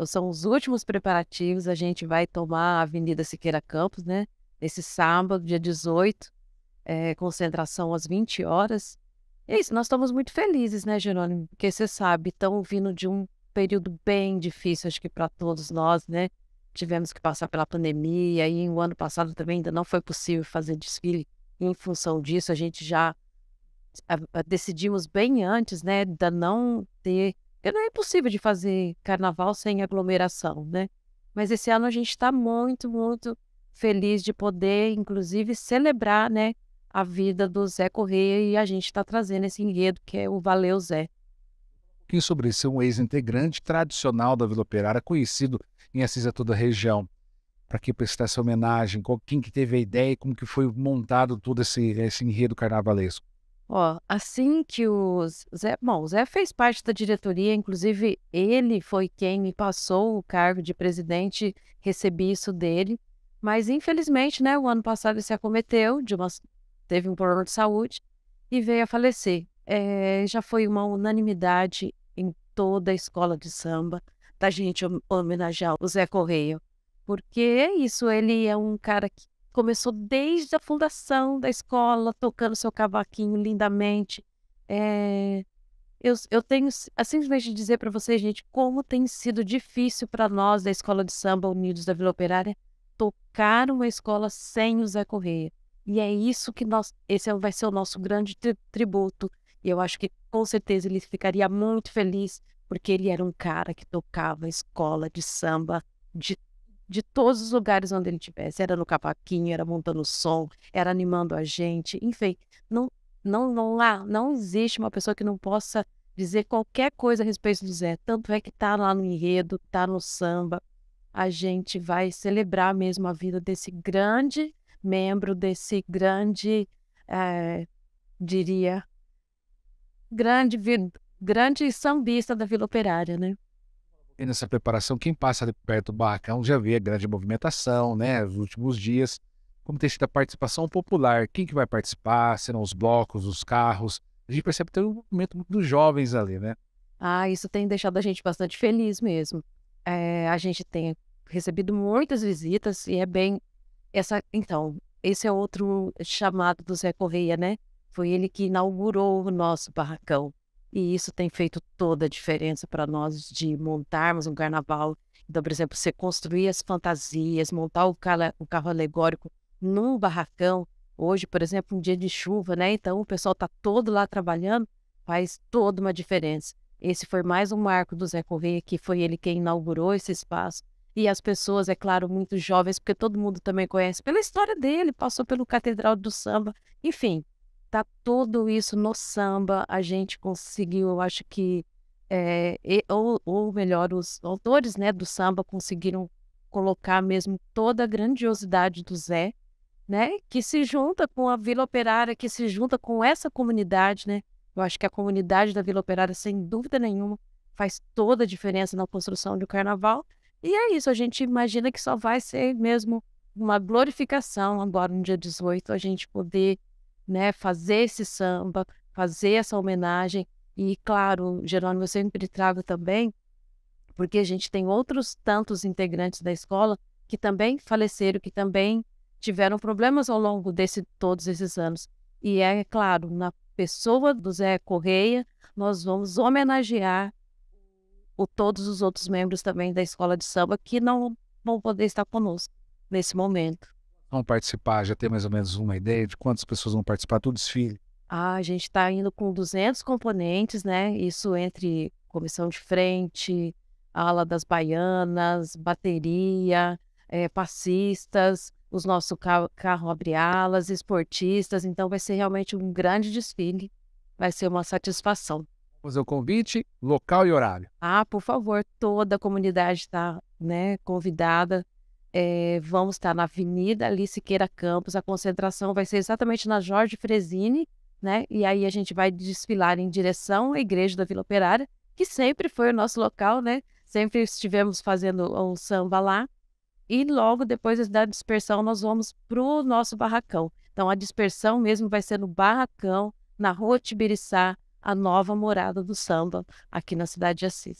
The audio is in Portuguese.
Então, são os últimos preparativos. A gente vai tomar a Avenida Siqueira Campos, né? Nesse sábado, dia 18, é, eh, concentração às 20 horas. E é isso, nós estamos muito felizes, né, Jerônimo? Porque você sabe, estão vindo de um período bem difícil, acho que para todos nós, né? Tivemos que passar pela pandemia e o ano passado também ainda não foi possível fazer desfile. E, em função disso, a gente já ah, ah, decidimos bem antes, né, da não ter não é possível de fazer carnaval sem aglomeração, né? Mas esse ano a gente está muito, muito feliz de poder, inclusive, celebrar, né, a vida do Zé Correia e a gente está trazendo esse enredo que é o Valeu Zé. Quem sobre isso é um ex-integrante tradicional da Vila Operária, conhecido em Assis a toda a região. Para que prestar essa homenagem? quem que teve a ideia e como que foi montado todo esse, esse enredo carnavalesco? Ó, assim que o Zé, bom, o Zé fez parte da diretoria, inclusive ele foi quem me passou o cargo de presidente, recebi isso dele, mas infelizmente, né, o ano passado ele se acometeu, de uma, teve um problema de saúde e veio a falecer. É, já foi uma unanimidade em toda a escola de samba da gente homenagear o Zé Correia, porque é isso, ele é um cara que começou desde a fundação da escola, tocando seu cavaquinho lindamente. É... Eu, eu tenho assim, de dizer para vocês, gente, como tem sido difícil para nós da Escola de Samba Unidos da Vila Operária tocar uma escola sem o Zé Correia. E é isso que nós. Esse é vai ser o nosso grande tri tributo. E eu acho que com certeza ele ficaria muito feliz, porque ele era um cara que tocava escola de samba de de todos os lugares onde ele tivesse. Era no cavaquinho, era montando som, era animando a gente, enfim, não não não lá, não existe uma pessoa que não possa dizer qualquer coisa a respeito do Zé. Tanto é que tá lá no enredo, tá no samba. A gente vai celebrar mesmo a vida desse grande membro, desse grande, é, diria, grande grande sambista da Vila Operária, né? nessa preparação, quem passa ali perto do barracão já vê a grande movimentação, né? Os últimos dias, como tem sido a participação popular, quem que vai participar, serão os blocos, os carros. A gente percebe que tem um movimento muito dos jovens ali, né? Ah, isso tem deixado a gente bastante feliz mesmo. É, a gente tem recebido muitas visitas e é bem essa. Então, esse é outro chamado do Zé Correia, né? Foi ele que inaugurou o nosso barracão. E isso tem feito toda a diferença para nós de montarmos um carnaval. Então, por exemplo, você construir as fantasias, montar o, cala, o carro alegórico num barracão. Hoje, por exemplo, um dia de chuva, né? Então o pessoal está todo lá trabalhando, faz toda uma diferença. Esse foi mais um marco do Zé Correia, que foi ele quem inaugurou esse espaço. E as pessoas, é claro, muito jovens, porque todo mundo também conhece pela história dele, passou pelo Catedral do Samba, enfim, tá tudo isso no samba. A gente conseguiu, eu acho que, é, ou, ou melhor, os autores né, do samba conseguiram colocar mesmo toda a grandiosidade do Zé, né? Que se junta com a Vila Operária, que se junta com essa comunidade, né? Eu acho que a comunidade da Vila Operária, sem dúvida nenhuma, faz toda a diferença na construção do carnaval. E é isso, a gente imagina que só vai ser mesmo uma glorificação agora no dia 18, a gente poder né, fazer esse samba, fazer essa homenagem. E, claro, Jerônimo, eu sempre trago também, porque a gente tem outros tantos integrantes da escola que também faleceram, que também tiveram problemas ao longo de todos esses anos. E é claro, na pessoa do Zé Correia, nós vamos homenagear o, todos os outros membros também da escola de samba que não vão poder estar conosco nesse momento vão participar? Já tem mais ou menos uma ideia de quantas pessoas vão participar do desfile? Ah, a gente está indo com 200 componentes, né? Isso entre comissão de frente, ala das baianas, bateria, é, passistas, os nossos carro, carro abre alas, esportistas. Então vai ser realmente um grande desfile. Vai ser uma satisfação. Fazer o convite, local e horário. Ah, por favor, toda a comunidade está né, convidada é, vamos estar na Avenida Alice Campos. A concentração vai ser exatamente na Jorge Fresini, né? E aí a gente vai desfilar em direção à Igreja da Vila Operária, que sempre foi o nosso local, né? Sempre estivemos fazendo um samba lá. E logo depois da dispersão, nós vamos para o nosso barracão. Então, a dispersão mesmo vai ser no barracão, na Rua Tibiriçá, a nova morada do samba, aqui na cidade de Assis.